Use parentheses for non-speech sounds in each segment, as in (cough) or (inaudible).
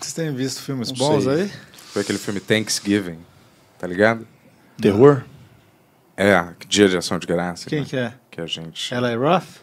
Vocês têm visto filmes não bons sei. aí? Foi aquele filme Thanksgiving, tá ligado? Terror? É, Dia de Ação de Graça. Quem né? que é? Que a gente... Ela é rough?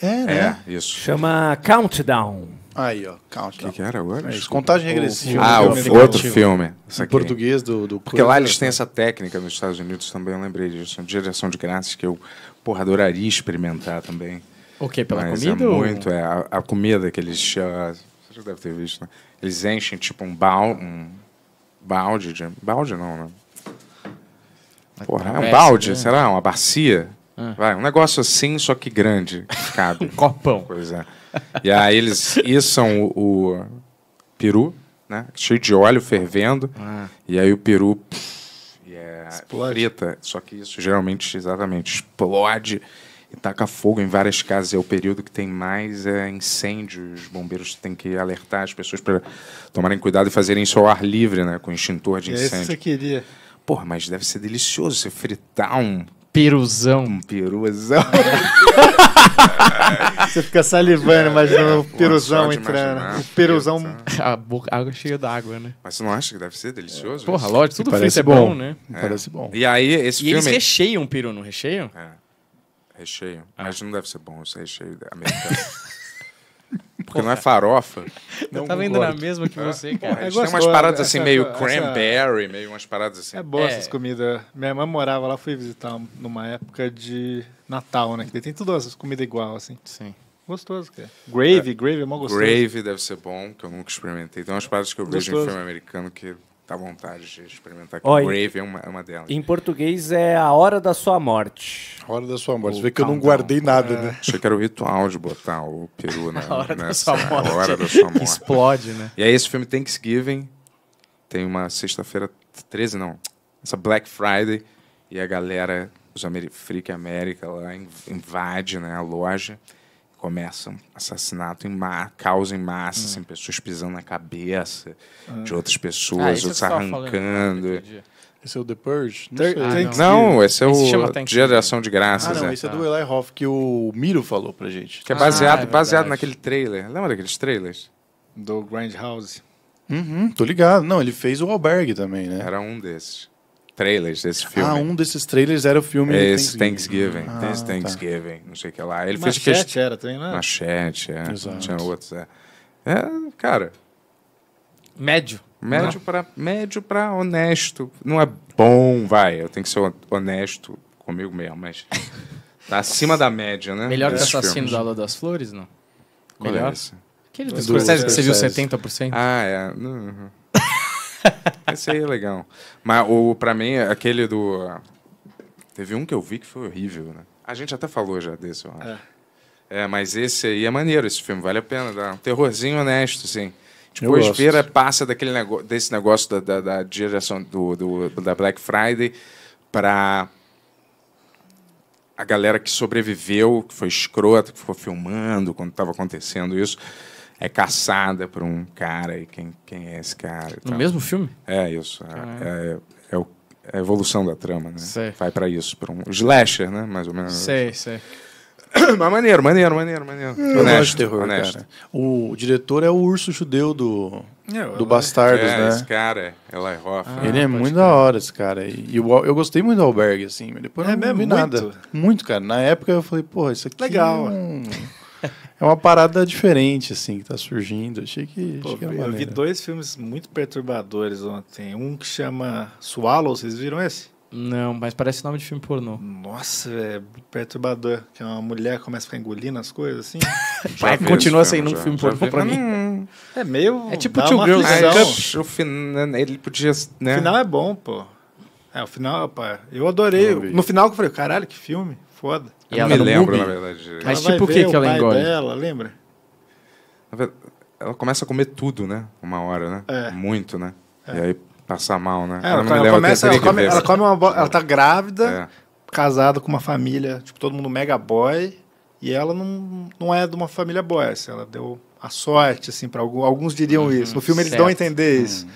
É, né? É, isso. Chama Countdown. Aí, ó, Countdown. O que, que, era agora? É, contagem regressiva. Ah, o filme ah, é outro filme. português do, do... Porque lá eles têm essa técnica nos Estados Unidos também, eu lembrei disso. Dia de Ação de Graças, que eu, porra, adoraria experimentar também. O quê? Pela Mas é comida? É muito, ou... é. A, a, comida que eles... Uh, você já deve ter visto, né? Eles enchem tipo um, bal, um balde de. Balde não, né? Porra, é um balde, né? será? Uma bacia? Ah. Vai, um negócio assim, só que grande. cabe. (laughs) um copão. Pois é. E aí eles içam o, o peru, né? Cheio de óleo fervendo. Ah. E aí o peru. Pff, é explode. Frita. Só que isso geralmente, exatamente, explode e taca fogo em várias casas. É o período que tem mais é, incêndios. Os bombeiros têm que alertar as pessoas para tomarem cuidado e fazerem isso ao ar livre, né? Com extintor de é incêndio. É isso que você queria. Porra, mas deve ser delicioso você fritar um peruzão. Um peruzão. (laughs) Você fica salivando, é, é. imaginando o peruzão entrando. O peruzão. (laughs) A boca, água cheia d'água, né? Mas você não acha que deve ser delicioso? É. Porra, lógico, tudo frito é bom, bom né? É. Parece bom. E aí, esse e filme. Eles recheiam peru, não recheiam? É. Recheio. Ah. Mas não deve ser bom esse recheio americano. (laughs) Porque não é farofa. Não eu tava indo na mesma que você, é, cara. É, é tem umas paradas assim, meio essa, é cranberry, essa... meio umas paradas assim. É boa é. essas comidas. Minha mãe morava lá, fui visitar numa época de Natal, né? Que tem todas as comidas igual, assim. Sim. Gostoso, cara. Gravy, é. gravy é mó gostoso. Gravy deve ser bom, que eu nunca experimentei. Tem umas paradas que eu gostoso. vejo em filme americano que tá à vontade de experimentar. Olha, Grave é uma, é uma delas. Em português é A Hora da Sua Morte. A Hora da Sua Morte. Você vê que eu não guardei nada, é. né? Achei que era o ritual de botar o peru na (laughs) a hora nessa, da sua morte. A hora da sua morte. Explode, né? E aí esse filme Thanksgiving tem uma sexta-feira 13, não. Essa Black Friday e a galera, os Ameri Freak América lá invade né, a loja começam assassinato em massa, causa em massa, hum. assim, pessoas pisando na cabeça hum. de outras ah, pessoas, ah, outros né? arrancando. Esse é o The Purge? Não, Ter ah, não. não esse é o esse da Geração de Graças. Ah, não, é. esse é do Eli Hoff que o Miro falou pra gente. Que é baseado, ah, é baseado naquele trailer. Lembra daqueles trailers? Do Grand Uhum, tô ligado. Não, ele fez o Albergue também, né? Era um desses trailers desse ah, filme. Ah, um desses trailers era o filme Esse Thanksgiving. Thanksgiving. Ah, Esse tá. Thanksgiving, tá. não sei o que lá. Ele Machete fez quest... era, tem, né? Machete, é. Exato. Tinha outros, é. é cara... Médio. Médio para médio para honesto. Não é bom, vai. Eu tenho que ser honesto comigo mesmo, mas (laughs) tá acima da média, né? Melhor que Assassino da Aula das Flores, não? É Melhor. É Aquele do, do que você viu 70%? Ah, é. Uhum. (laughs) Esse aí é legal. Mas o, pra mim, aquele do. Teve um que eu vi que foi horrível, né? A gente até falou já desse, eu acho. É. é mas esse aí é maneiro, esse filme, vale a pena. Dá um terrorzinho honesto, sim. Tipo eu vira, passa daquele negócio, desse negócio da, da, da direção do, do, da Black Friday para a galera que sobreviveu, que foi escrota, que ficou filmando quando estava acontecendo isso é caçada por um cara e quem, quem é esse cara. No mesmo filme? É, isso. É, é, é, é, a evolução da trama, né? Sei. Vai para isso, para um slasher, né? Mais ou menos. Sei, sei. (coughs) Mas maneiro, maneiro, maneiro, maneiro. Eu honesto, gosto de terror, honesto. cara. O diretor é o urso judeu do, eu, é, do Bastardos, é, né? Esse cara, é, Eli Roth. Ah, né? ele é muito cara. da hora, esse cara. E eu, eu gostei muito do albergue, assim, mas depois é, não, é, não vi muito. nada. Muito, cara. Na época eu falei, porra, isso aqui. Legal. É é uma parada diferente, assim, que tá surgindo. Achei que. Pô, achei que eu vi dois filmes muito perturbadores ontem. Um que chama Swallow, vocês viram esse? Não, mas parece nome de filme pornô. Nossa, é perturbador. Que uma mulher começa a ficar engolindo as coisas assim. (laughs) continua sendo um filme pornô pra mim. Hum, é meio. É tipo Two Girls. Mas, o final, né, né, ele podia. Né? O final é bom, pô. É, o final, pá. Eu adorei. Eu no final eu falei, caralho, que filme foda. E ela me lembro, na verdade. Mas ela tipo o que, que ela engole? Ela lembra? Ela começa a comer tudo, né? Uma hora, né? É. Muito, né? É. E aí passa mal, né? É, ela, ela, ela começa, ela come, ela come uma Ela tá grávida, é. casada com uma família, tipo, todo mundo mega boy. E ela não, não é de uma família boy, assim, ela deu a sorte, assim, para alguns, alguns diriam uhum, isso. No filme certo. eles dão a entender uhum. isso. Hum.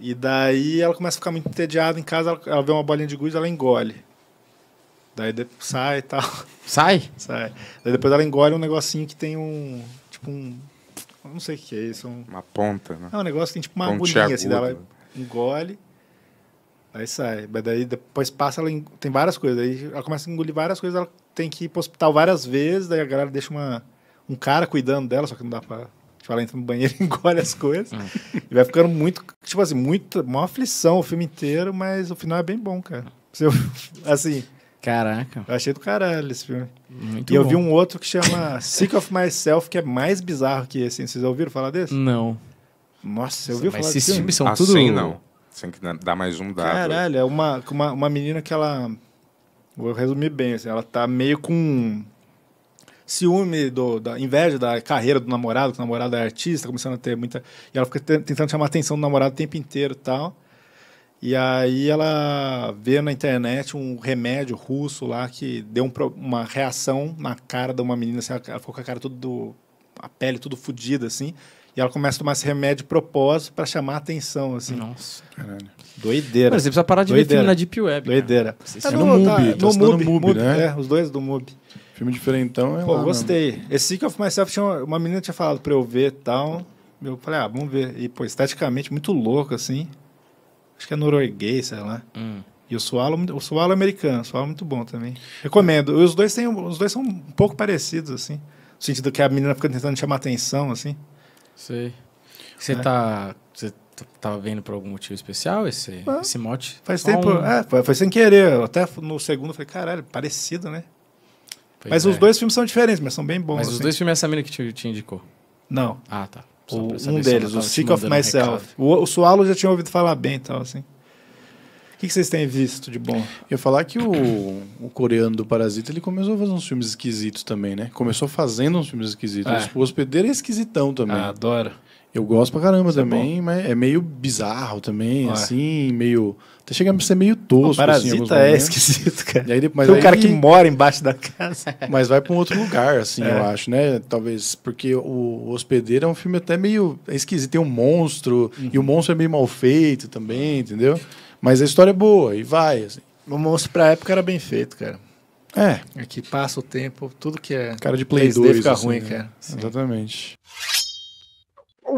E daí ela começa a ficar muito entediada em casa, ela, ela vê uma bolinha de gude, ela engole. Daí sai e tal. Sai? Sai. Daí depois ela engole um negocinho que tem um. Tipo um. Não sei o que é isso. Um... Uma ponta, né? É um negócio que tem tipo uma Ponte agulhinha assim. Daí ela engole. Aí sai. Mas daí depois passa, ela en... tem várias coisas. Aí ela começa a engolir várias coisas, ela tem que ir pro hospital várias vezes. Daí a galera deixa uma... um cara cuidando dela, só que não dá pra. Tipo, ela entra no banheiro (laughs) e engole as coisas. Hum. E vai ficando muito. Tipo assim, muito. Uma aflição o filme inteiro, mas o final é bem bom, cara. Eu, (laughs) assim. Caraca. Eu achei do caralho esse filme. Muito e bom. eu vi um outro que chama Sick of Myself, que é mais bizarro que esse. Vocês ouviram falar desse? Não. Nossa, eu ouvi falar desse filme. são assim, tudo... Assim não. Tem que dar mais um dado. Caralho, é uma, uma, uma menina que ela... Vou resumir bem, assim, ela tá meio com ciúme, do, da inveja da carreira do namorado, que o namorado é artista, tá começando a ter muita... E ela fica tentando chamar a atenção do namorado o tempo inteiro e tal. E aí ela vê na internet um remédio russo lá que deu um, uma reação na cara de uma menina, assim, ela ficou com a cara tudo, a pele tudo fodida, assim. E ela começa a tomar esse remédio de propósito para chamar a atenção, assim. Nossa, caralho. Doideira. Mas você precisa parar de Doideira. ver filme na Deep Web. Cara. Doideira. Cara. É, tá no, no Mubi, tá, no Mubi, Mubi, né? É, os dois do Mubi. Filme diferentão é Pô, lá, gostei. Mano. Esse Seek of Myself, tinha uma, uma menina tinha falado para eu ver e tal. Eu falei, ah, vamos ver. E, pô, esteticamente muito louco, assim. Acho que é norueguês, sei lá. Hum. E o sualo, o sualo é americano, o sualo é muito bom também. Recomendo. Os dois, têm, os dois são um pouco parecidos, assim. No sentido que a menina fica tentando chamar atenção, assim. Sei. Você é. tá. Você tava tá vendo por algum motivo especial esse, ah, esse mote? Faz Só tempo. Um... É, foi, sem querer. Eu até no segundo eu falei, caralho, parecido, né? Pois mas é. os dois filmes são diferentes, mas são bem bons. Mas assim. os dois filmes é essa menina que te, te indicou. Não. Ah, tá. O, um deles, o Sick of Myself. o, o Sualo já tinha ouvido falar bem então assim. O que, que, vocês têm visto de bom? Eu ia falar que o, o, coreano do Parasita ele começou a fazer uns filmes esquisitos também, né? Começou fazendo uns filmes esquisitos. É. O Hospedeiro é esquisitão também. Ah, adoro. Eu gosto pra caramba Isso é também, é mas é meio bizarro também, Ué. assim, meio. Até tá chega a ser meio tosco. O assim, parasita assim, é esquisito, cara. E aí, mas Tem um cara que mora embaixo da casa. (laughs) Mas vai para um outro lugar, assim, é. eu acho, né? Talvez porque o Hospedeiro é um filme até meio é esquisito. Tem um monstro, uhum. e o uhum. monstro é meio mal feito também, entendeu? Mas a história é boa e vai, assim. O monstro pra época era bem feito, cara. É. é que passa o tempo, tudo que é. Cara de Play 2. fica assim, ruim, né? cara. Sim. Exatamente